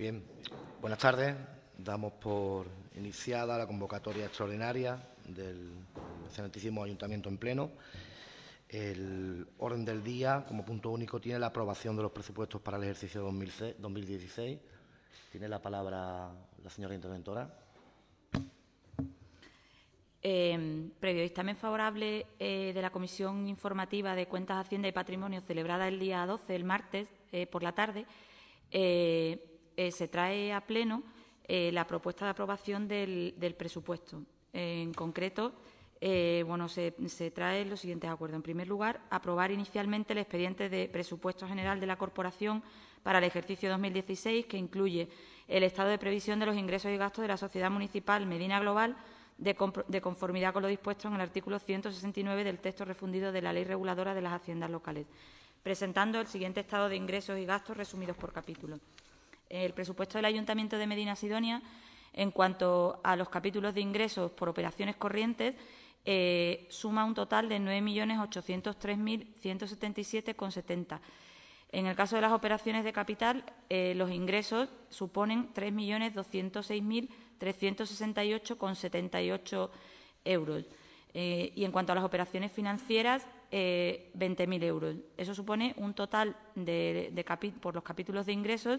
Bien, buenas tardes. Damos por iniciada la convocatoria extraordinaria del excelentísimo Ayuntamiento en pleno. El orden del día, como punto único, tiene la aprobación de los presupuestos para el ejercicio 2016. Tiene la palabra la señora interventora. Eh, previo dictamen favorable eh, de la Comisión Informativa de Cuentas, Hacienda y Patrimonio, celebrada el día 12, el martes, eh, por la tarde, eh, eh, se trae a pleno eh, la propuesta de aprobación del, presupuesto. En concreto, eh, bueno, se, trae traen los siguientes acuerdos. En primer lugar, aprobar inicialmente el expediente de presupuesto general de la Corporación para el ejercicio 2016, que incluye el estado de previsión de los ingresos y gastos de la Sociedad Municipal Medina Global, de, conformidad con lo dispuesto en el artículo 169 del texto refundido de la Ley Reguladora de las Haciendas Locales, presentando el siguiente estado de ingresos y gastos resumidos por capítulo el presupuesto del Ayuntamiento de Medina Sidonia, en cuanto a los capítulos de ingresos por operaciones corrientes, eh, suma un total de 9.803.177,70. En el caso de las operaciones de capital, eh, los ingresos suponen 3.206.368,78 euros. Eh, y en cuanto a las operaciones financieras, eh, 20.000 euros. Eso supone un total de, por los capítulos de ingresos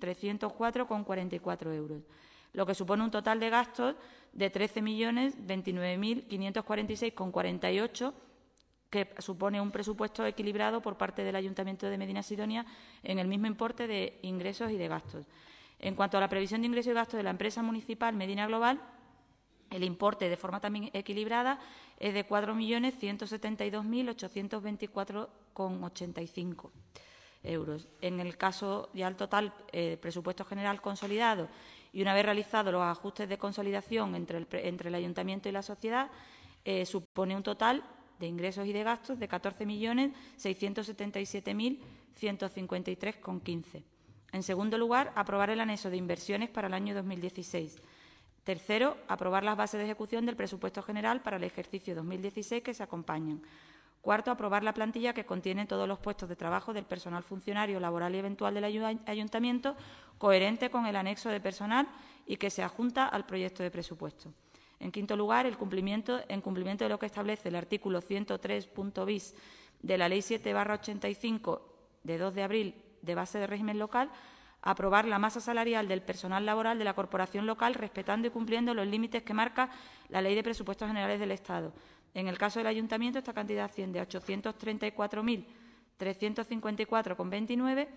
304,44 euros, lo que supone un total de gastos de 13.029.546,48 que supone un presupuesto equilibrado por parte del Ayuntamiento de Medina Sidonia en el mismo importe de ingresos y de gastos. En cuanto a la previsión de ingresos y gastos de la empresa municipal Medina Global, el importe de forma también equilibrada es de 4.172.824,85 euros. En el caso de al total eh, presupuesto general consolidado y una vez realizados los ajustes de consolidación entre el, ayuntamiento y la sociedad, eh, supone un total de ingresos y de gastos de 14.677.153,15. En segundo lugar, aprobar el anexo de inversiones para el año 2016. Tercero, aprobar las bases de ejecución del presupuesto general para el ejercicio 2016 que se acompañan. Cuarto, aprobar la plantilla que contiene todos los puestos de trabajo del personal funcionario laboral y eventual del ayuntamiento, coherente con el anexo de personal y que se adjunta al proyecto de presupuesto. En quinto lugar, el cumplimiento, en cumplimiento de lo que establece el artículo 103. bis de la Ley 7-85 de 2 de abril de base de régimen local, aprobar la masa salarial del personal laboral de la corporación local respetando y cumpliendo los límites que marca la Ley de Presupuestos Generales del Estado, en el caso del ayuntamiento, esta cantidad asciende a 834.354,29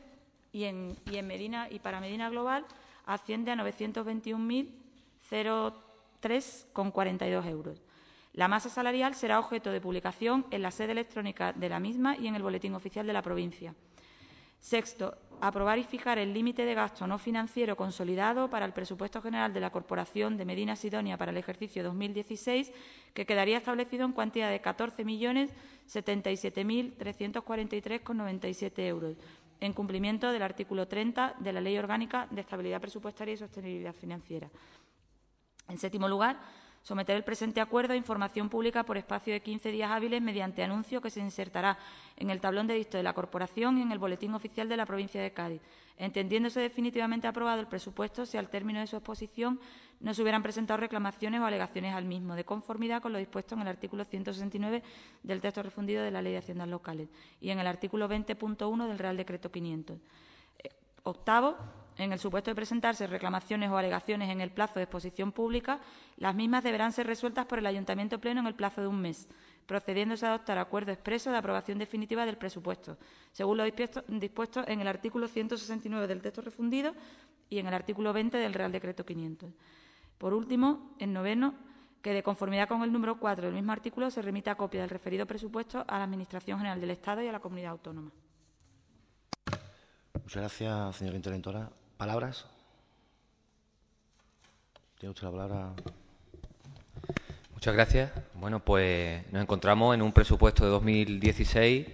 y en, y en Medina y para Medina Global asciende a 921.03,42 euros. La masa salarial será objeto de publicación en la sede electrónica de la misma y en el boletín oficial de la provincia. Sexto, aprobar y fijar el límite de gasto no financiero consolidado para el presupuesto general de la Corporación de Medina Sidonia para el ejercicio 2016, que quedaría establecido en cuantía de 14.077.343,97 euros, en cumplimiento del artículo 30 de la Ley Orgánica de Estabilidad Presupuestaria y Sostenibilidad Financiera. En séptimo lugar, Someter el presente acuerdo a información pública por espacio de 15 días hábiles mediante anuncio que se insertará en el tablón de dicto de la Corporación y en el Boletín Oficial de la Provincia de Cádiz. Entendiéndose definitivamente aprobado el presupuesto, si al término de su exposición no se hubieran presentado reclamaciones o alegaciones al mismo, de conformidad con lo dispuesto en el artículo 169 del texto refundido de la Ley de Haciendas Locales y en el artículo 20.1 del Real Decreto 500. Eh, octavo, en el supuesto de presentarse reclamaciones o alegaciones en el plazo de exposición pública, las mismas deberán ser resueltas por el Ayuntamiento Pleno en el plazo de un mes, procediéndose a adoptar acuerdo expreso de aprobación definitiva del presupuesto, según lo dispuesto en el artículo 169 del texto refundido y en el artículo 20 del Real Decreto 500. Por último, en noveno, que de conformidad con el número 4 del mismo artículo se remita copia del referido presupuesto a la Administración General del Estado y a la Comunidad Autónoma. Muchas gracias, señora interventora. ¿Palabras? la palabra. Muchas gracias. Bueno, pues nos encontramos en un presupuesto de 2016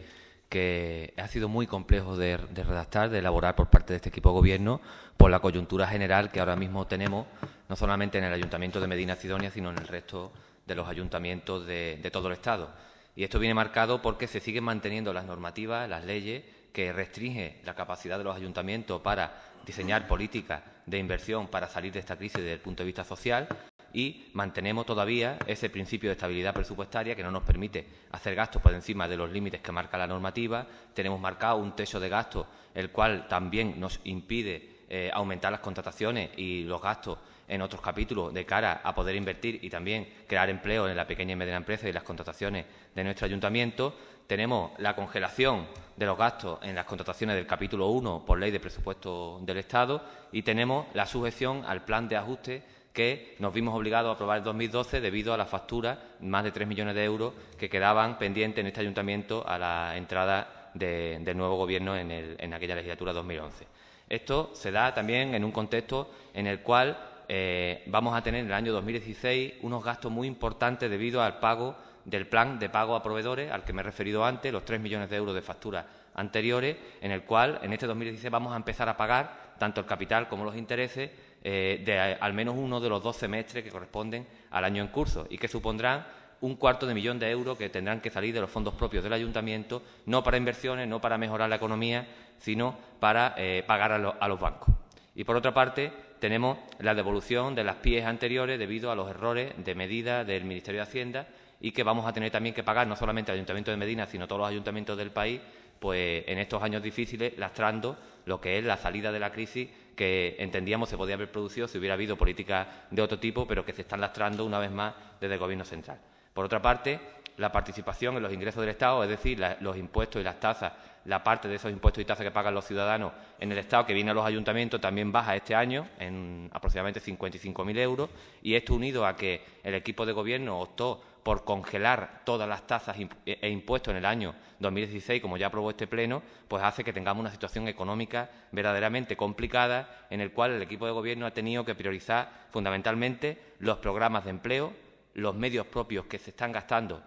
que ha sido muy complejo de, redactar, de elaborar por parte de este equipo de gobierno, por la coyuntura general que ahora mismo tenemos, no solamente en el Ayuntamiento de Medina Sidonia, sino en el resto de los ayuntamientos de, de todo el Estado. Y esto viene marcado porque se siguen manteniendo las normativas, las leyes que restringe la capacidad de los ayuntamientos para diseñar políticas de inversión para salir de esta crisis desde el punto de vista social y mantenemos todavía ese principio de estabilidad presupuestaria que no nos permite hacer gastos por encima de los límites que marca la normativa. Tenemos marcado un techo de gastos, el cual también nos impide eh, aumentar las contrataciones y los gastos en otros capítulos de cara a poder invertir y también crear empleo en la pequeña y mediana empresa y las contrataciones de nuestro ayuntamiento. Tenemos la congelación de los gastos en las contrataciones del capítulo 1 por ley de presupuesto del Estado y tenemos la sujeción al plan de ajuste que nos vimos obligados a aprobar en 2012 debido a las facturas, más de tres millones de euros, que quedaban pendientes en este ayuntamiento a la entrada del nuevo Gobierno en, aquella legislatura 2011. Esto se da también en un contexto en el cual eh, vamos a tener en el año 2016 unos gastos muy importantes debido al pago del plan de pago a proveedores al que me he referido antes, los tres millones de euros de facturas anteriores, en el cual en este 2016 vamos a empezar a pagar tanto el capital como los intereses eh, de eh, al menos uno de los dos semestres que corresponden al año en curso y que supondrán un cuarto de millón de euros que tendrán que salir de los fondos propios del ayuntamiento, no para inversiones, no para mejorar la economía, sino para eh, pagar a, los bancos. Y por otra parte, tenemos la devolución de las pies anteriores debido a los errores de medida del Ministerio de Hacienda y que vamos a tener también que pagar no solamente el Ayuntamiento de Medina, sino todos los ayuntamientos del país, pues en estos años difíciles lastrando lo que es la salida de la crisis que entendíamos se podía haber producido si hubiera habido políticas de otro tipo, pero que se están lastrando una vez más desde el Gobierno central. Por otra parte, la participación en los ingresos del Estado, es decir, los impuestos y las tasas, la parte de esos impuestos y tasas que pagan los ciudadanos en el Estado que viene a los ayuntamientos también baja este año en aproximadamente 55.000 euros y esto unido a que el equipo de gobierno optó por congelar todas las tasas e, e impuestos en el año 2016, como ya aprobó este Pleno, pues hace que tengamos una situación económica verdaderamente complicada en la cual el equipo de Gobierno ha tenido que priorizar fundamentalmente los programas de empleo, los medios propios que se están gastando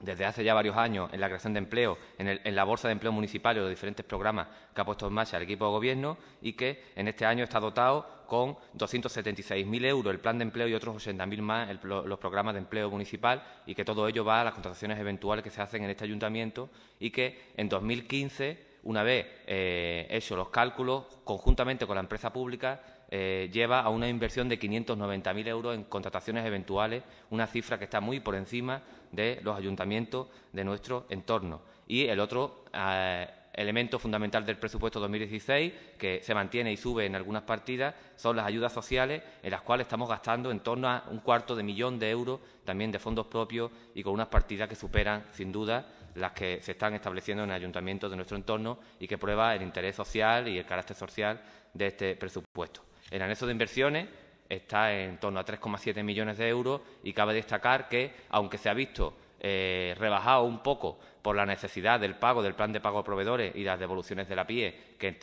desde hace ya varios años en la creación de empleo, en, la bolsa de empleo municipal y los diferentes programas que ha puesto en marcha el equipo de gobierno y que en este año está dotado con 276.000 euros el plan de empleo y otros 80.000 más los programas de empleo municipal y que todo ello va a las contrataciones eventuales que se hacen en este ayuntamiento y que en 2015 una vez hechos eh, los cálculos, conjuntamente con la empresa pública, eh, lleva a una inversión de 590.000 euros en contrataciones eventuales, una cifra que está muy por encima de los ayuntamientos de nuestro entorno. Y el otro eh, elemento fundamental del presupuesto 2016, que se mantiene y sube en algunas partidas, son las ayudas sociales, en las cuales estamos gastando en torno a un cuarto de millón de euros, también de fondos propios y con unas partidas que superan, sin duda, las que se están estableciendo en ayuntamientos de nuestro entorno y que prueba el interés social y el carácter social de este presupuesto. El anexo de inversiones está en torno a 3,7 millones de euros y cabe destacar que, aunque se ha visto eh, rebajado un poco por la necesidad del pago del plan de pago de proveedores y las devoluciones de la PIE que,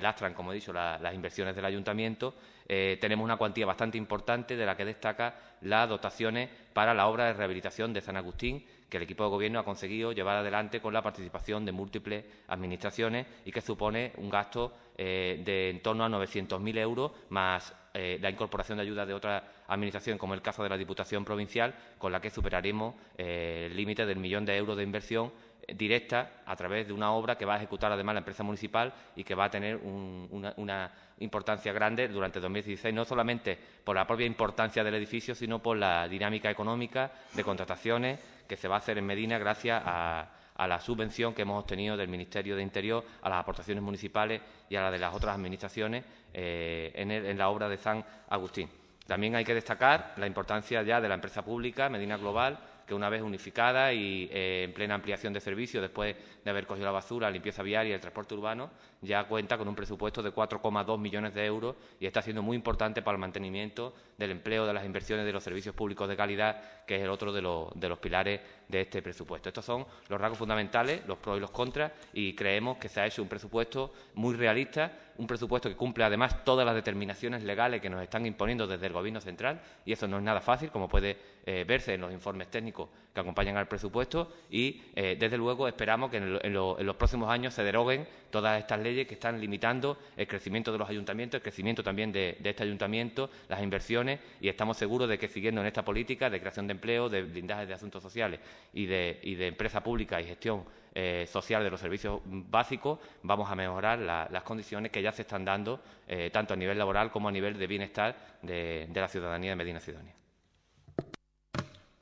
lastran, como he dicho, las inversiones del ayuntamiento, eh, tenemos una cuantía bastante importante de la que destaca las dotaciones para la obra de rehabilitación de San Agustín, que el equipo de gobierno ha conseguido llevar adelante con la participación de múltiples administraciones y que supone un gasto eh, de en torno a 900.000 euros más eh, la incorporación de ayudas de otras administraciones, como el caso de la Diputación Provincial, con la que superaremos eh, el límite del millón de euros de inversión directa a través de una obra que va a ejecutar además la empresa municipal y que va a tener una, importancia grande durante 2016, no solamente por la propia importancia del edificio, sino por la dinámica económica de contrataciones que se va a hacer en Medina gracias a, la subvención que hemos obtenido del Ministerio de Interior, a las aportaciones municipales y a las de las otras administraciones eh, en, en la obra de San Agustín. También hay que destacar la importancia ya de la empresa pública Medina Global, que una vez unificada y eh, en plena ampliación de servicios, después de haber cogido la basura, la limpieza viaria y el transporte urbano, ya cuenta con un presupuesto de 4,2 millones de euros y está siendo muy importante para el mantenimiento del empleo, de las inversiones, de los servicios públicos de calidad, que es el otro de los pilares de este presupuesto. Estos son los rasgos fundamentales, los pros y los contras, y creemos que se ha hecho un presupuesto muy realista, un presupuesto que cumple además todas las determinaciones legales que nos están imponiendo desde el Gobierno central, y eso no es nada fácil, como puede eh, verse en los informes técnicos que acompañan al presupuesto, y eh, desde luego esperamos que en, los próximos años se deroguen todas estas leyes que están limitando el crecimiento de los ayuntamientos, el crecimiento también de, de, este ayuntamiento, las inversiones, y estamos seguros de que siguiendo en esta política de creación de empleo, de blindaje de asuntos sociales y de, empresa pública y gestión eh, social de los servicios básicos, vamos a mejorar las condiciones que ya se están dando, eh, tanto a nivel laboral como a nivel de bienestar de, la ciudadanía de Medina Sidonia.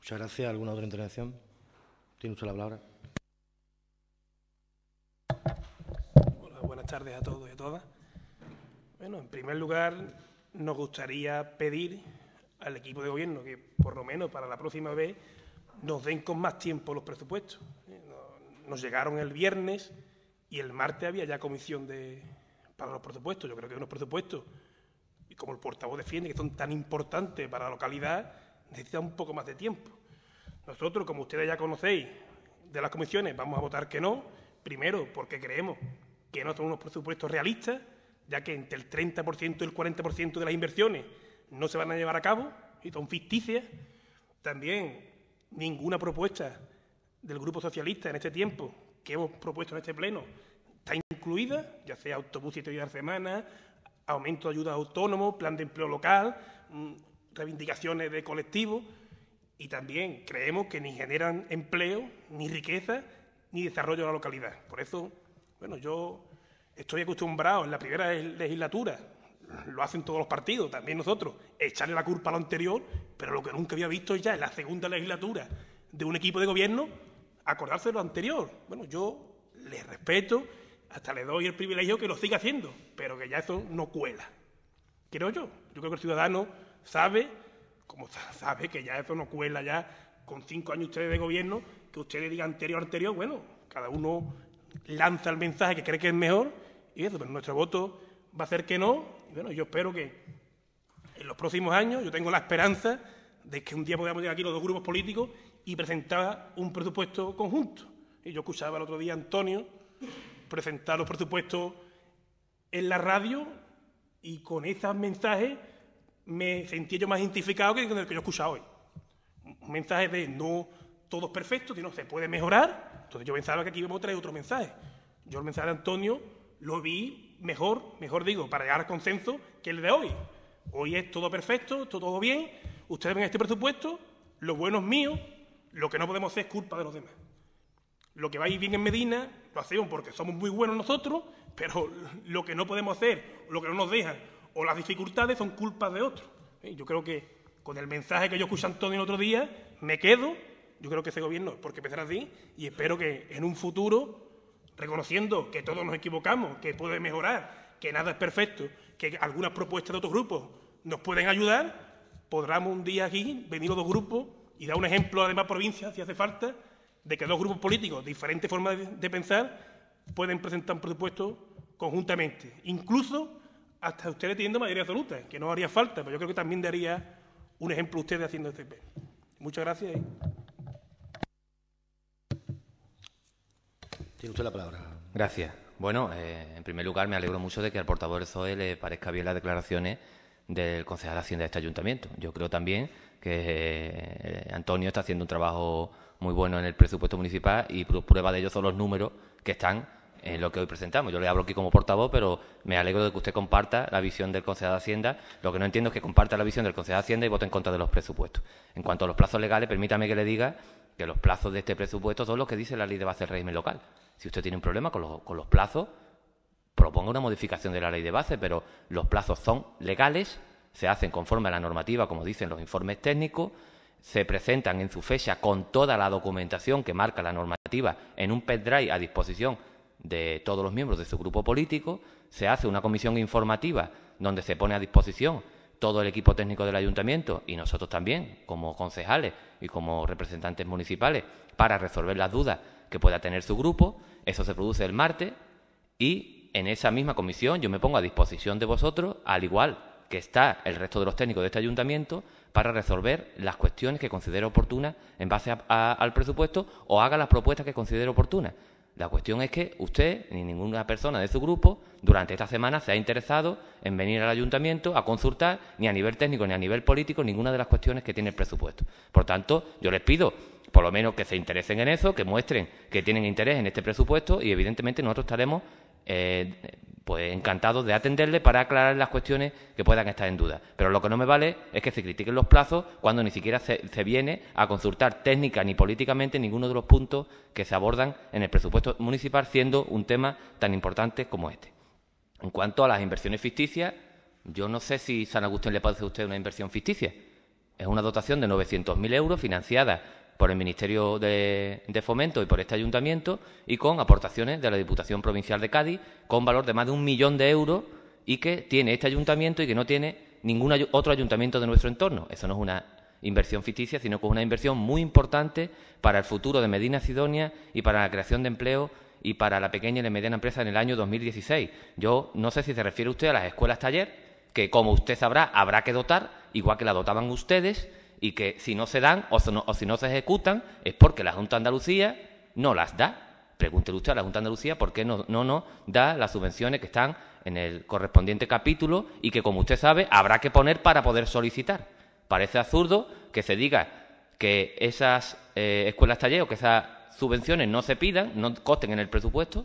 Muchas gracias. ¿Alguna otra intervención? Tiene usted la palabra. buenas tardes a todos y a todas. Bueno, en primer lugar, nos gustaría pedir al equipo de gobierno que, por lo menos para la próxima vez, nos den con más tiempo los presupuestos. Eh, nos llegaron el viernes y el martes había ya comisión de, para los presupuestos. Yo creo que unos presupuestos, y como el portavoz defiende, que son tan importantes para la localidad, necesitan un poco más de tiempo. Nosotros, como ustedes ya conocéis, de las comisiones vamos a votar que no, primero porque creemos que no son unos presupuestos realistas, ya que entre el 30% y el 40% de las inversiones no se van a llevar a cabo y son ficticias. También ninguna propuesta del Grupo Socialista en este tiempo que hemos propuesto en este Pleno está incluida, ya sea autobús y días a la semana, aumento de ayuda autónomos, plan de empleo local, mm, reivindicaciones de colectivos y también creemos que ni generan empleo, ni riqueza, ni desarrollo de la localidad. Por eso, bueno, yo estoy acostumbrado en la primera legislatura lo hacen todos los partidos, también nosotros, echarle la culpa a lo anterior, pero lo que nunca había visto ya en la segunda legislatura de un equipo de gobierno, acordarse de lo anterior. Bueno, yo le respeto, hasta le doy el privilegio que lo siga haciendo, pero que ya eso no cuela. Creo yo. Yo creo que el ciudadano sabe, como sabe que ya eso no cuela ya con cinco años ustedes de gobierno, que ustedes digan anterior, anterior, bueno, cada uno lanza el mensaje que cree que es mejor y eso, pero nuestro voto va a ser que no bueno, yo espero que en los próximos años, yo tengo la esperanza de que un día podamos llegar aquí los dos grupos políticos y presentar un presupuesto conjunto. Y yo escuchaba el otro día a Antonio presentar los presupuestos en la radio y con esos mensajes me sentí yo más identificado que con el que yo escuchaba hoy. Un mensaje de no todo es perfecto, sino se puede mejorar. Entonces yo pensaba que aquí íbamos a traer otro mensaje. Yo el mensaje de Antonio lo vi mejor, mejor digo, para llegar al consenso que el de hoy. Hoy es todo perfecto, todo bien, ustedes ven este presupuesto, lo bueno es mío, lo que no podemos hacer es culpa de los demás. Lo que va a ir bien en Medina lo hacemos porque somos muy buenos nosotros, pero lo que no podemos hacer, lo que no nos dejan o las dificultades son culpas de otros. Eh, yo creo que con el mensaje que yo escuché Antonio el otro día, me quedo, yo creo que ese gobierno, porque empezar así, y espero que en un futuro reconociendo que todos nos equivocamos, que puede mejorar, que nada es perfecto, que algunas propuestas de otros grupos nos pueden ayudar, podremos un día aquí venir los dos grupos y dar un ejemplo a demás provincias, si hace falta, de que dos grupos políticos, de diferentes formas de, pensar, pueden presentar un presupuesto conjuntamente, incluso hasta ustedes teniendo mayoría absoluta, que no haría falta, pero yo creo que también daría un ejemplo a ustedes haciendo este Muchas gracias. Tiene usted la palabra. Gracias. Bueno, eh, en primer lugar, me alegro mucho de que al portavoz del SOE le parezca bien las declaraciones del concejal de Hacienda de este ayuntamiento. Yo creo también que eh, Antonio está haciendo un trabajo muy bueno en el presupuesto municipal y prueba de ello son los números que están en lo que hoy presentamos. Yo le hablo aquí como portavoz, pero me alegro de que usted comparta la visión del concejal de Hacienda. Lo que no entiendo es que comparta la visión del concejal de Hacienda y vote en contra de los presupuestos. En cuanto a los plazos legales, permítame que le diga que los plazos de este presupuesto son los que dice la ley de base del régimen local. Si usted tiene un problema con los, plazos, proponga una modificación de la ley de base, pero los plazos son legales, se hacen conforme a la normativa, como dicen los informes técnicos, se presentan en su fecha con toda la documentación que marca la normativa en un pendrive a disposición de todos los miembros de su grupo político, se hace una comisión informativa donde se pone a disposición todo el equipo técnico del ayuntamiento y nosotros también, como concejales y como representantes municipales, para resolver las dudas que pueda tener su grupo. Eso se produce el martes y en esa misma comisión yo me pongo a disposición de vosotros, al igual que está el resto de los técnicos de este ayuntamiento, para resolver las cuestiones que considero oportunas en base al presupuesto o haga las propuestas que considero oportunas. La cuestión es que usted ni ninguna persona de su grupo durante esta semana se ha interesado en venir al ayuntamiento a consultar ni a nivel técnico ni a nivel político ninguna de las cuestiones que tiene el presupuesto. Por tanto, yo les pido por lo menos que se interesen en eso, que muestren que tienen interés en este presupuesto y evidentemente nosotros estaremos eh, pues encantados de atenderle para aclarar las cuestiones que puedan estar en duda. Pero lo que no me vale es que se critiquen los plazos cuando ni siquiera se, viene a consultar técnica ni políticamente ninguno de los puntos que se abordan en el presupuesto municipal, siendo un tema tan importante como este. En cuanto a las inversiones ficticias, yo no sé si San Agustín le parece a usted una inversión ficticia. Es una dotación de 900.000 euros financiada por el Ministerio de, Fomento y por este ayuntamiento y con aportaciones de la Diputación Provincial de Cádiz con valor de más de un millón de euros y que tiene este ayuntamiento y que no tiene ningún otro ayuntamiento de nuestro entorno. Eso no es una inversión ficticia, sino que es una inversión muy importante para el futuro de Medina Sidonia y para la creación de empleo y para la pequeña y la mediana empresa en el año 2016. Yo no sé si se refiere usted a las escuelas taller, que como usted sabrá, habrá que dotar, igual que la dotaban ustedes, y que si no se dan o, si no se ejecutan es porque la Junta de Andalucía no las da. Pregúntele usted a la Junta de Andalucía por qué no nos no da las subvenciones que están en el correspondiente capítulo y que, como usted sabe, habrá que poner para poder solicitar. Parece absurdo que se diga que esas eh, escuelas taller o que esas subvenciones no se pidan, no costen en el presupuesto,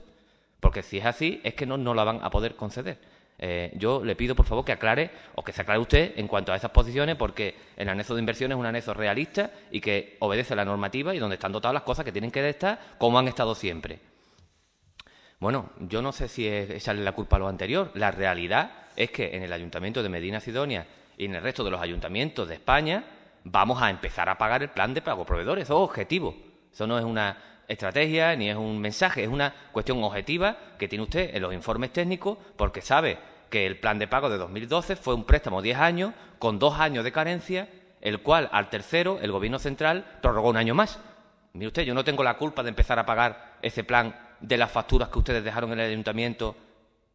porque si es así, es que no, no la van a poder conceder. Eh, yo le pido, por favor, que aclare o que se aclare usted en cuanto a esas posiciones, porque el anexo de inversión es un anexo realista y que obedece a la normativa y donde están dotadas las cosas que tienen que estar como han estado siempre. Bueno, yo no sé si es echarle la culpa a lo anterior. La realidad es que en el ayuntamiento de Medina Sidonia y en el resto de los ayuntamientos de España vamos a empezar a pagar el plan de pago proveedores. Eso es objetivo. Eso no es una estrategia ni es un mensaje, es una cuestión objetiva que tiene usted en los informes técnicos porque sabe que el plan de pago de 2012 fue un préstamo de 10 años con dos años de carencia, el cual al tercero el Gobierno Central prorrogó un año más. Mire usted, yo no tengo la culpa de empezar a pagar ese plan de las facturas que ustedes dejaron en el ayuntamiento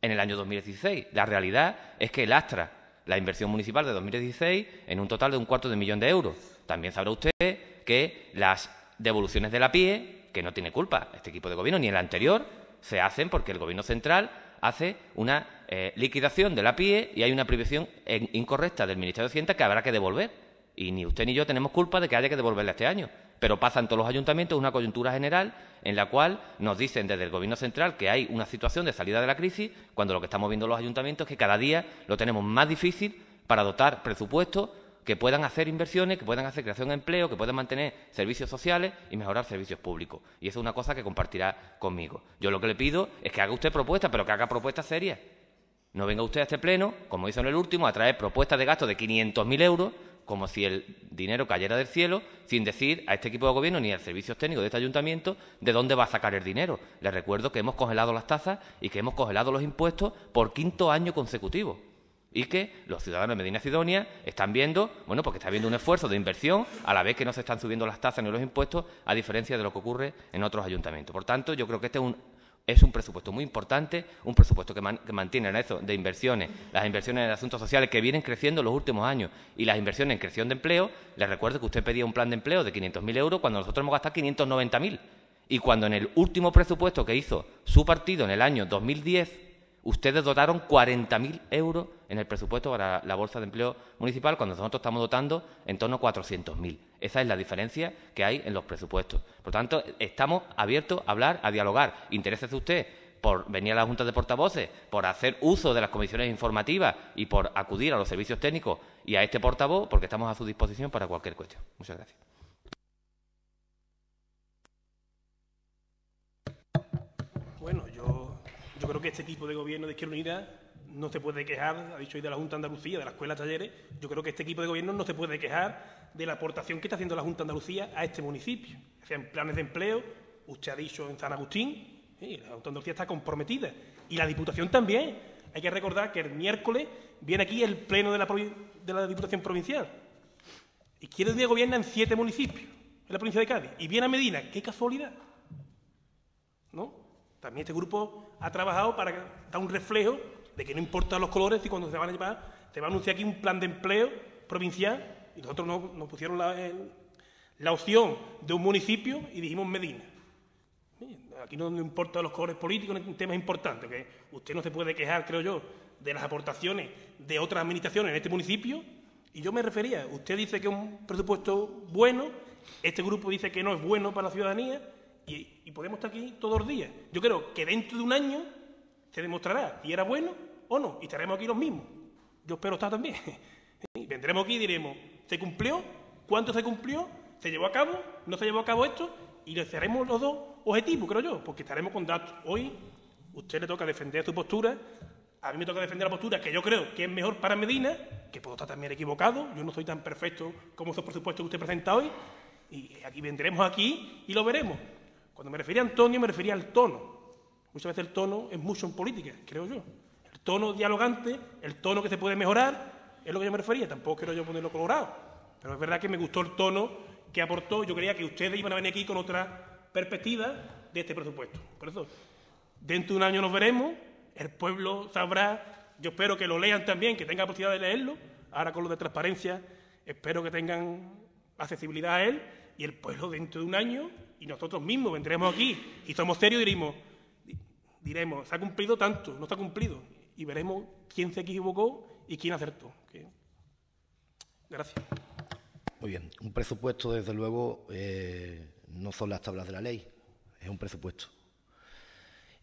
en el año 2016. La realidad es que el Astra, la inversión municipal de 2016, en un total de un cuarto de millón de euros. También sabrá usted que las devoluciones de la PIE, que no tiene culpa este equipo de gobierno ni el anterior, se hacen porque el Gobierno central hace una eh, liquidación de la PIE y hay una prohibición incorrecta del Ministerio de Hacienda que habrá que devolver. Y ni usted ni yo tenemos culpa de que haya que devolverla este año. Pero pasan todos los ayuntamientos una coyuntura general en la cual nos dicen desde el Gobierno central que hay una situación de salida de la crisis, cuando lo que estamos viendo los ayuntamientos es que cada día lo tenemos más difícil para dotar presupuestos que puedan hacer inversiones, que puedan hacer creación de empleo, que puedan mantener servicios sociales y mejorar servicios públicos. Y eso es una cosa que compartirá conmigo. Yo lo que le pido es que haga usted propuestas, pero que haga propuestas serias no venga usted a este pleno, como hizo en el último, a traer propuestas de gasto de 500.000 euros, como si el dinero cayera del cielo, sin decir a este equipo de gobierno ni al servicio técnico de este ayuntamiento de dónde va a sacar el dinero. Les recuerdo que hemos congelado las tasas y que hemos congelado los impuestos por quinto año consecutivo y que los ciudadanos de Medina Sidonia están viendo, bueno, porque está viendo un esfuerzo de inversión a la vez que no se están subiendo las tasas ni los impuestos, a diferencia de lo que ocurre en otros ayuntamientos. Por tanto, yo creo que este es un es un presupuesto muy importante, un presupuesto que, mantiene en eso de inversiones, las inversiones en asuntos sociales que vienen creciendo en los últimos años y las inversiones en creación de empleo. Les recuerdo que usted pedía un plan de empleo de 500.000 euros cuando nosotros hemos gastado 590.000. Y cuando en el último presupuesto que hizo su partido en el año 2010 ustedes dotaron 40.000 euros en el presupuesto para la Bolsa de Empleo Municipal, cuando nosotros estamos dotando en torno a 400.000. Esa es la diferencia que hay en los presupuestos. Por lo tanto, estamos abiertos a hablar, a dialogar. Interésese usted por venir a la Junta de Portavoces, por hacer uso de las comisiones informativas y por acudir a los servicios técnicos y a este portavoz, porque estamos a su disposición para cualquier cuestión. Muchas gracias. yo creo que este equipo de gobierno de Izquierda Unida no se puede quejar, ha dicho hoy de la Junta de Andalucía, de la Escuela Talleres, yo creo que este equipo de gobierno no se puede quejar de la aportación que está haciendo la Junta de Andalucía a este municipio. O sea, en planes de empleo, usted ha dicho en San Agustín, la Junta de Andalucía está comprometida. Y la Diputación también. Hay que recordar que el miércoles viene aquí el pleno de la, Diputación Provincial. Izquierda Unida gobierna en siete municipios, en la provincia de Cádiz. Y viene a Medina, qué casualidad. ¿No? También este grupo ha trabajado para dar un reflejo de que no importan los colores y cuando se van a llevar, se va a anunciar aquí un plan de empleo provincial y nosotros nos, pusieron la, opción de un municipio y dijimos Medina. Aquí no, importa importan los colores políticos, es un tema importante, que usted no se puede quejar, creo yo, de las aportaciones de otras administraciones en este municipio. Y yo me refería, usted dice que es un presupuesto bueno, este grupo dice que no es bueno para la ciudadanía, y, podemos estar aquí todos los días. Yo creo que dentro de un año se demostrará si era bueno o no. Y estaremos aquí los mismos. Yo espero estar también. Y vendremos aquí y diremos, ¿se cumplió? ¿Cuánto se cumplió? ¿Se llevó a cabo? ¿No se llevó a cabo esto? Y le cerremos los dos objetivos, creo yo, porque estaremos con datos. Hoy usted le toca defender su postura, a mí me toca defender la postura que yo creo que es mejor para Medina, que puedo estar también equivocado, yo no soy tan perfecto como esos presupuestos que usted presenta hoy, y aquí vendremos aquí y lo veremos. Cuando me refería a Antonio me refería al tono. Muchas veces el tono es mucho en política, creo yo. El tono dialogante, el tono que se puede mejorar, es lo que yo me refería. Tampoco quiero yo ponerlo colorado. Pero es verdad que me gustó el tono que aportó. Yo creía que ustedes iban a venir aquí con otra perspectiva de este presupuesto. Por eso, dentro de un año nos veremos, el pueblo sabrá, yo espero que lo lean también, que tengan la posibilidad de leerlo, ahora con lo de transparencia, espero que tengan accesibilidad a él y el pueblo dentro de un año y nosotros mismos vendremos aquí y somos serios y diremos, diremos, se ha cumplido tanto, no está cumplido, y veremos quién se equivocó y quién acertó. Gracias. Muy bien, un presupuesto, desde luego, eh, no son las tablas de la ley, es un presupuesto.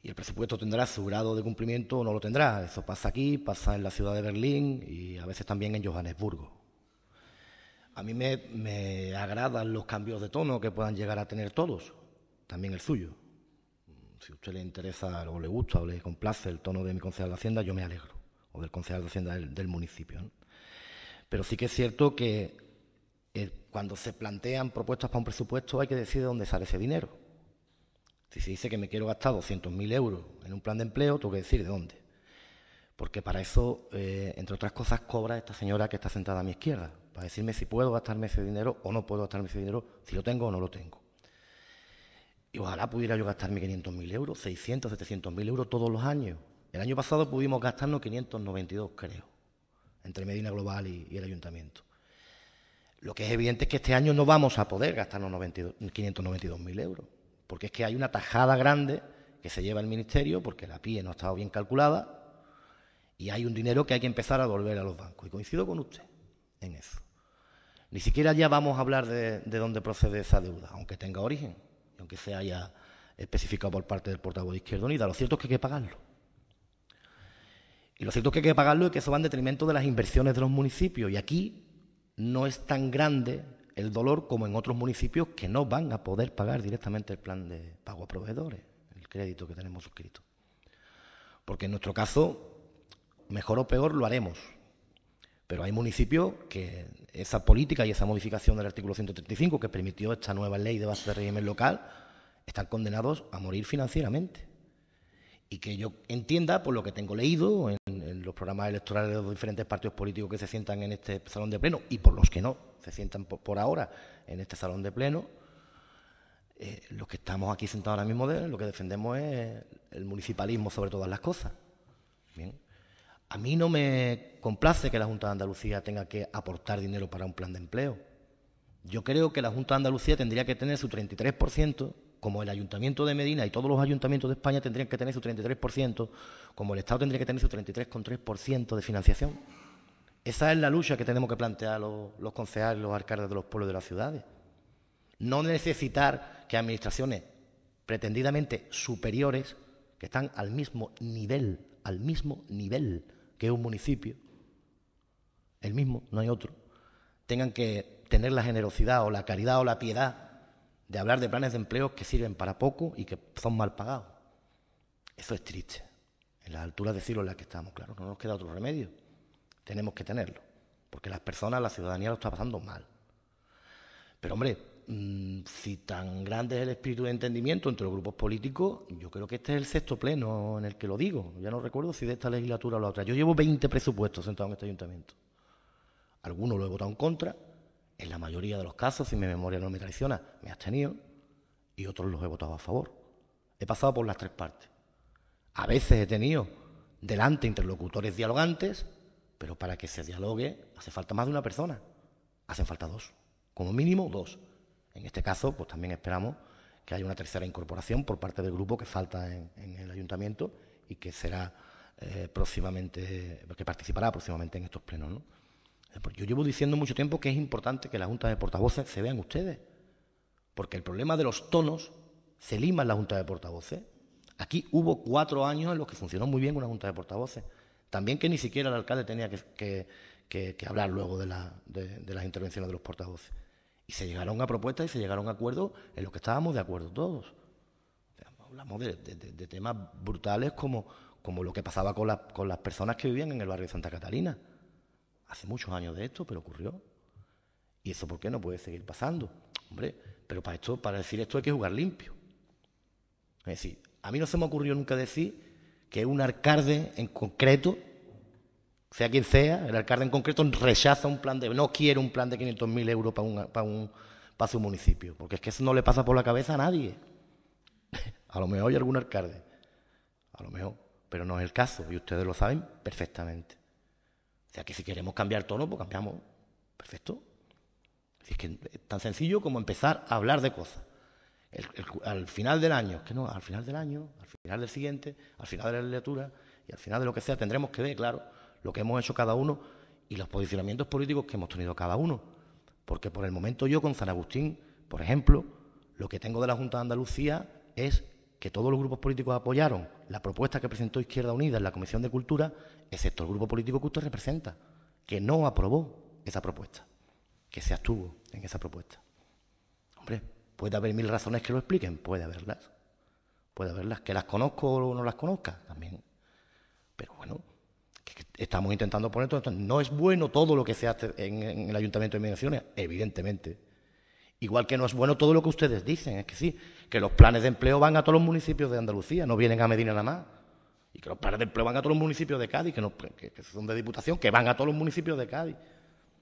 Y el presupuesto tendrá su grado de cumplimiento o no lo tendrá. Eso pasa aquí, pasa en la ciudad de Berlín y a veces también en Johannesburgo. A mí me, agradan los cambios de tono que puedan llegar a tener todos, también el suyo. Si a usted le interesa o le gusta o le complace el tono de mi concejal de Hacienda, yo me alegro, o del concejal de Hacienda del, municipio. ¿no? Pero sí que es cierto que eh, cuando se plantean propuestas para un presupuesto hay que decir de dónde sale ese dinero. Si se dice que me quiero gastar 200.000 euros en un plan de empleo, tengo que decir de dónde porque para eso, eh, entre otras cosas, cobra esta señora que está sentada a mi izquierda, para decirme si puedo gastarme ese dinero o no puedo gastarme ese dinero, si lo tengo o no lo tengo. Y ojalá pudiera yo gastarme 500.000 euros, 600, 700.000 euros todos los años. El año pasado pudimos gastarnos 592, creo, entre Medina Global y, el ayuntamiento. Lo que es evidente es que este año no vamos a poder gastarnos 592.000 euros, porque es que hay una tajada grande que se lleva el Ministerio, porque la PIE no ha estado bien calculada, y hay un dinero que hay que empezar a devolver a los bancos. Y coincido con usted en eso. Ni siquiera ya vamos a hablar de, de dónde procede esa deuda, aunque tenga origen, aunque se haya especificado por parte del portavoz de Izquierda Unida. Lo cierto es que hay que pagarlo. Y lo cierto es que hay que pagarlo y que eso va en detrimento de las inversiones de los municipios. Y aquí no es tan grande el dolor como en otros municipios que no van a poder pagar directamente el plan de pago a proveedores, el crédito que tenemos suscrito. Porque en nuestro caso mejor o peor lo haremos. Pero hay municipios que esa política y esa modificación del artículo 135 que permitió esta nueva ley de base de régimen local están condenados a morir financieramente. Y que yo entienda, por lo que tengo leído en, los programas electorales de los diferentes partidos políticos que se sientan en este salón de pleno y por los que no se sientan por, ahora en este salón de pleno, eh, los que estamos aquí sentados ahora mismo de, lo que defendemos es el municipalismo sobre todas las cosas. Bien. A mí no me complace que la Junta de Andalucía tenga que aportar dinero para un plan de empleo. Yo creo que la Junta de Andalucía tendría que tener su 33%, como el Ayuntamiento de Medina y todos los ayuntamientos de España tendrían que tener su 33%, como el Estado tendría que tener su 33,3% de financiación. Esa es la lucha que tenemos que plantear los, concejales concejales, los alcaldes de los pueblos de las ciudades. No necesitar que administraciones pretendidamente superiores, que están al mismo nivel, al mismo nivel que es un municipio, el mismo, no hay otro, tengan que tener la generosidad o la caridad o la piedad de hablar de planes de empleo que sirven para poco y que son mal pagados. Eso es triste. En las alturas de cielo en las que estamos, claro, no nos queda otro remedio. Tenemos que tenerlo, porque las personas, la ciudadanía lo está pasando mal. Pero hombre, Mm, si tan grande es el espíritu de entendimiento entre los grupos políticos, yo creo que este es el sexto pleno en el que lo digo. Ya no recuerdo si de esta legislatura o la otra. Yo llevo 20 presupuestos sentados en este ayuntamiento. Algunos los he votado en contra, en la mayoría de los casos, si mi memoria no me traiciona, me he abstenido, y otros los he votado a favor. He pasado por las tres partes. A veces he tenido delante interlocutores dialogantes, pero para que se dialogue hace falta más de una persona. Hacen falta dos, como mínimo dos. En este caso, pues también esperamos que haya una tercera incorporación por parte del grupo que falta en, el ayuntamiento y que será eh, próximamente, que participará próximamente en estos plenos. ¿no? Eh, pues, yo llevo diciendo mucho tiempo que es importante que las juntas de portavoces se vean ustedes, porque el problema de los tonos se lima en la junta de portavoces. Aquí hubo cuatro años en los que funcionó muy bien una junta de portavoces. También que ni siquiera el alcalde tenía que, hablar luego de las intervenciones de los portavoces. Y se llegaron a propuestas y se llegaron a acuerdos en los que estábamos de acuerdo todos. hablamos de, temas brutales como, como lo que pasaba con, la, con las personas que vivían en el barrio de Santa Catalina. Hace muchos años de esto, pero ocurrió. ¿Y eso por qué no puede seguir pasando? Hombre, pero para, esto, para decir esto hay que jugar limpio. Es decir, a mí no se me ocurrió nunca decir que un alcalde en concreto sea quien sea, el alcalde en concreto rechaza un plan de, no quiere un plan de 500.000 euros para, un, para, un, para su municipio, porque es que eso no le pasa por la cabeza a nadie. A lo mejor hay algún alcalde, a lo mejor, pero no es el caso, y ustedes lo saben perfectamente. O sea que si queremos cambiar tono, pues cambiamos. Perfecto. es que tan sencillo como empezar a hablar de cosas. al final del año, que no, al final del año, al final del siguiente, al final de la legislatura y al final de lo que sea, tendremos que ver, claro, lo que hemos hecho cada uno y los posicionamientos políticos que hemos tenido cada uno. Porque por el momento yo con San Agustín, por ejemplo, lo que tengo de la Junta de Andalucía es que todos los grupos políticos apoyaron la propuesta que presentó Izquierda Unida en la Comisión de Cultura, excepto el grupo político que usted representa, que no aprobó esa propuesta, que se abstuvo en esa propuesta. Hombre, puede haber mil razones que lo expliquen, puede haberlas, puede haberlas, que las conozco o no las conozca también. Pero bueno, estamos intentando poner todo esto. No es bueno todo lo que se hace en, el Ayuntamiento de Mediaciones, evidentemente. Igual que no es bueno todo lo que ustedes dicen, es que sí, que los planes de empleo van a todos los municipios de Andalucía, no vienen a Medina nada más. Y que los planes de empleo van a todos los municipios de Cádiz, que, son de diputación, que van a todos los municipios de Cádiz.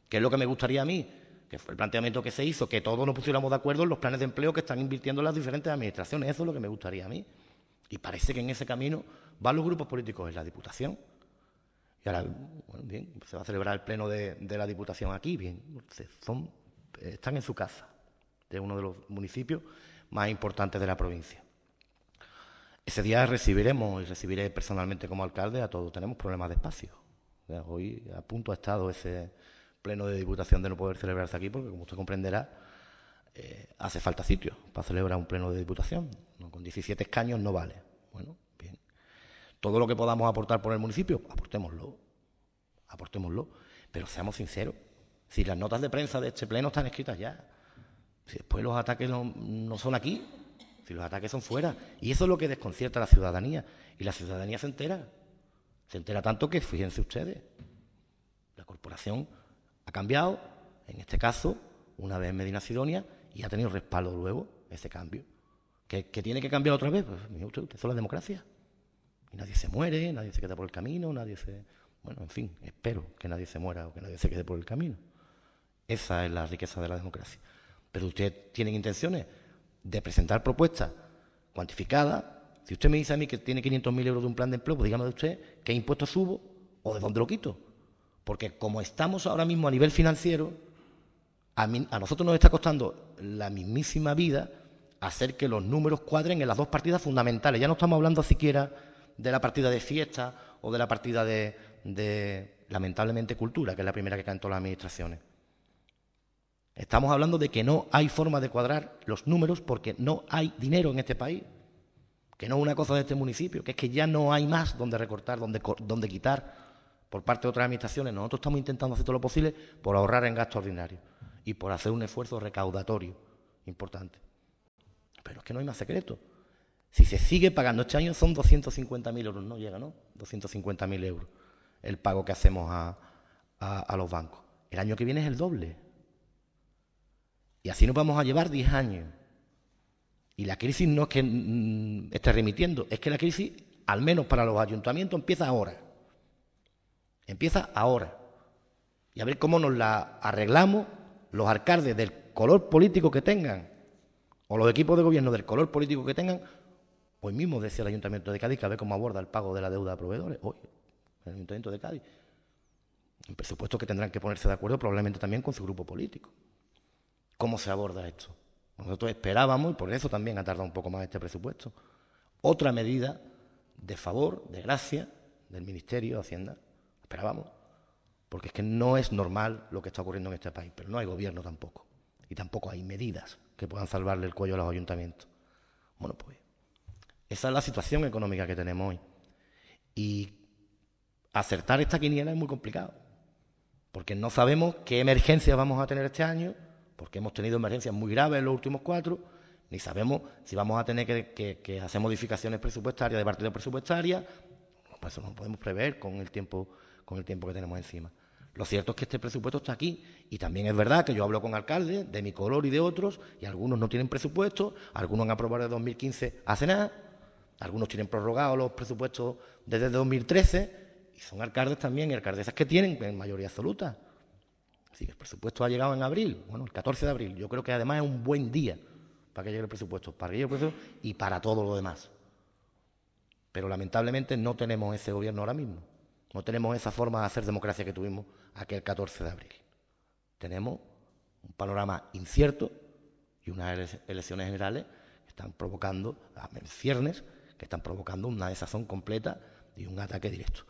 Que es lo que me gustaría a mí, que fue el planteamiento que se hizo, que todos nos pusiéramos de acuerdo en los planes de empleo que están invirtiendo las diferentes administraciones. Eso es lo que me gustaría a mí. Y parece que en ese camino van los grupos políticos en la diputación, y ahora, bueno, bien, se va a celebrar el pleno de, la Diputación aquí, bien, son, están en su casa, de uno de los municipios más importantes de la provincia. Ese día recibiremos, y recibiré personalmente como alcalde, a todos tenemos problemas de espacio. hoy a punto ha estado ese pleno de Diputación de no poder celebrarse aquí, porque como usted comprenderá, eh, hace falta sitio para celebrar un pleno de Diputación. Con 17 escaños no vale. Bueno, todo lo que podamos aportar por el municipio, aportémoslo. Aportémoslo. Pero seamos sinceros. Si las notas de prensa de este pleno están escritas ya. Si después los ataques no, son aquí, si los ataques son fuera. Y eso es lo que desconcierta a la ciudadanía. Y la ciudadanía se entera. Se entera tanto que, fíjense ustedes, la corporación ha cambiado, en este caso, una vez en Medina Sidonia, y ha tenido respaldo luego ese cambio. ¿Que, tiene que cambiar otra vez? Pues, eso es la democracia. Y nadie se muere, nadie se queda por el camino, nadie se... Bueno, en fin, espero que nadie se muera o que nadie se quede por el camino. Esa es la riqueza de la democracia. Pero ustedes tienen intenciones de presentar propuestas cuantificadas. Si usted me dice a mí que tiene 500.000 euros de un plan de empleo, pues dígame de usted qué impuestos subo o de dónde lo quito. Porque como estamos ahora mismo a nivel financiero, a, mí, a nosotros nos está costando la mismísima vida hacer que los números cuadren en las dos partidas fundamentales. Ya no estamos hablando siquiera de la partida de fiesta o de la partida de, lamentablemente, cultura, que es la primera que en todas las administraciones. Estamos hablando de que no hay forma de cuadrar los números porque no hay dinero en este país, que no es una cosa de este municipio, que es que ya no hay más donde recortar, donde, quitar por parte de otras administraciones. Nosotros estamos intentando hacer todo lo posible por ahorrar en gasto ordinario y por hacer un esfuerzo recaudatorio importante. Pero es que no hay más secreto. Si se sigue pagando, este año son 250.000 euros, no llega, ¿no? 250.000 euros el pago que hacemos a, los bancos. El año que viene es el doble. Y así nos vamos a llevar 10 años. Y la crisis no es que mm, esté remitiendo, es que la crisis, al menos para los ayuntamientos, empieza ahora. Empieza ahora. Y a ver cómo nos la arreglamos los alcaldes del color político que tengan, o los equipos de gobierno del color político que tengan, Hoy mismo decía el Ayuntamiento de Cádiz que a ver cómo aborda el pago de la deuda a proveedores. Hoy, el Ayuntamiento de Cádiz. Un presupuesto que tendrán que ponerse de acuerdo probablemente también con su grupo político. ¿Cómo se aborda esto? Nosotros esperábamos, y por eso también ha tardado un poco más este presupuesto, otra medida de favor, de gracia del Ministerio de Hacienda. Esperábamos. Porque es que no es normal lo que está ocurriendo en este país, pero no hay gobierno tampoco. Y tampoco hay medidas que puedan salvarle el cuello a los ayuntamientos. Bueno, pues esa es la situación económica que tenemos hoy. Y acertar esta quiniela es muy complicado, porque no sabemos qué emergencias vamos a tener este año, porque hemos tenido emergencias muy graves en los últimos cuatro, ni sabemos si vamos a tener que, hacer modificaciones presupuestarias de partida presupuestaria. eso no podemos prever con el tiempo, con el tiempo que tenemos encima. Lo cierto es que este presupuesto está aquí y también es verdad que yo hablo con alcaldes de mi color y de otros y algunos no tienen presupuesto, algunos han aprobado de 2015 hace nada algunos tienen prorrogados los presupuestos desde 2013 y son alcaldes también y alcaldesas que tienen en mayoría absoluta. Así que el presupuesto ha llegado en abril, bueno, el 14 de abril. Yo creo que además es un buen día para que llegue el presupuesto, para que llegue el presupuesto y para todo lo demás. Pero lamentablemente no tenemos ese gobierno ahora mismo. No tenemos esa forma de hacer democracia que tuvimos aquel 14 de abril. Tenemos un panorama incierto y unas elecciones generales que están provocando a ciernes que están provocando una desazón completa y un ataque directo.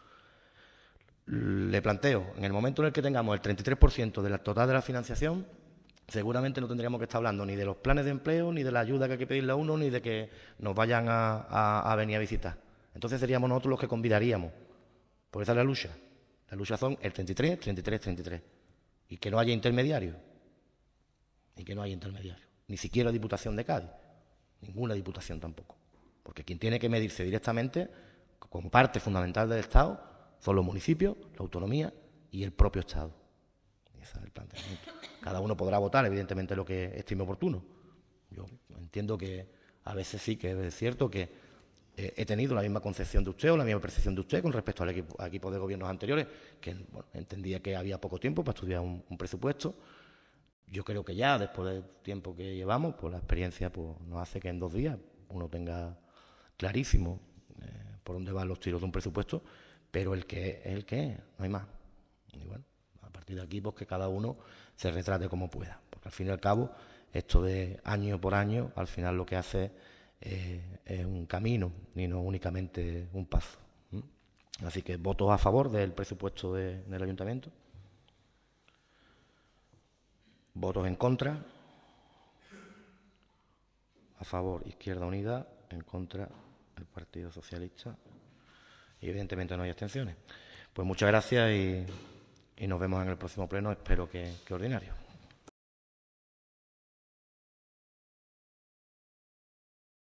Le planteo, en el momento en el que tengamos el 33% de la total de la financiación, seguramente no tendríamos que estar hablando ni de los planes de empleo, ni de la ayuda que hay que pedirle a uno, ni de que nos vayan a, venir a visitar. Entonces seríamos nosotros los que convidaríamos. Por esa es la lucha. La lucha son el 33, 33, 33. Y que no haya intermediario Y que no haya intermediario, Ni siquiera Diputación de Cádiz. Ninguna Diputación tampoco. Porque quien tiene que medirse directamente como parte fundamental del Estado son los municipios, la autonomía y el propio Estado. Ese es el planteamiento. Cada uno podrá votar, evidentemente, lo que estime oportuno. Yo entiendo que a veces sí que es cierto que eh, he tenido la misma concepción de usted o la misma percepción de usted con respecto al equipo, de gobiernos anteriores, que entendía que había poco tiempo para estudiar un, presupuesto. Yo creo que ya, después del tiempo que llevamos, pues la experiencia pues, nos hace que en dos días uno tenga clarísimo eh, por dónde van los tiros de un presupuesto, pero el que es el que es, no hay más. Y bueno, a partir de aquí, pues que cada uno se retrate como pueda, porque al fin y al cabo, esto de año por año, al final lo que hace es un camino y no únicamente un paso. Así que votos a favor del presupuesto del ayuntamiento. Votos en contra. A favor, Izquierda Unida. En contra, del Partido Socialista y evidentemente no hay abstenciones. Pues muchas gracias y, nos vemos en el próximo pleno, espero que ordinario.